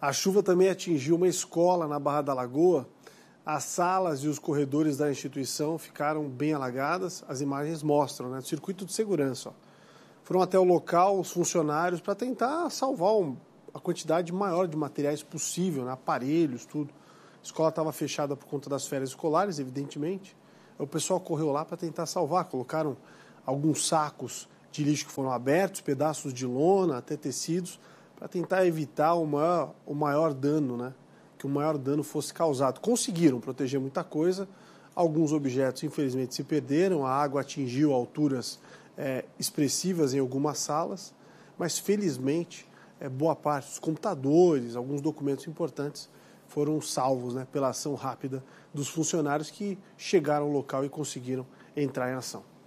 A chuva também atingiu uma escola na Barra da Lagoa. As salas e os corredores da instituição ficaram bem alagadas. As imagens mostram, né? Circuito de segurança. Ó. Foram até o local os funcionários para tentar salvar um, a quantidade maior de materiais possível, né? aparelhos, tudo. A escola estava fechada por conta das férias escolares, evidentemente. O pessoal correu lá para tentar salvar. Colocaram alguns sacos de lixo que foram abertos, pedaços de lona, até tecidos para tentar evitar o maior, o maior dano, né? que o maior dano fosse causado. Conseguiram proteger muita coisa, alguns objetos infelizmente se perderam, a água atingiu alturas é, expressivas em algumas salas, mas felizmente é, boa parte dos computadores, alguns documentos importantes foram salvos né, pela ação rápida dos funcionários que chegaram ao local e conseguiram entrar em ação.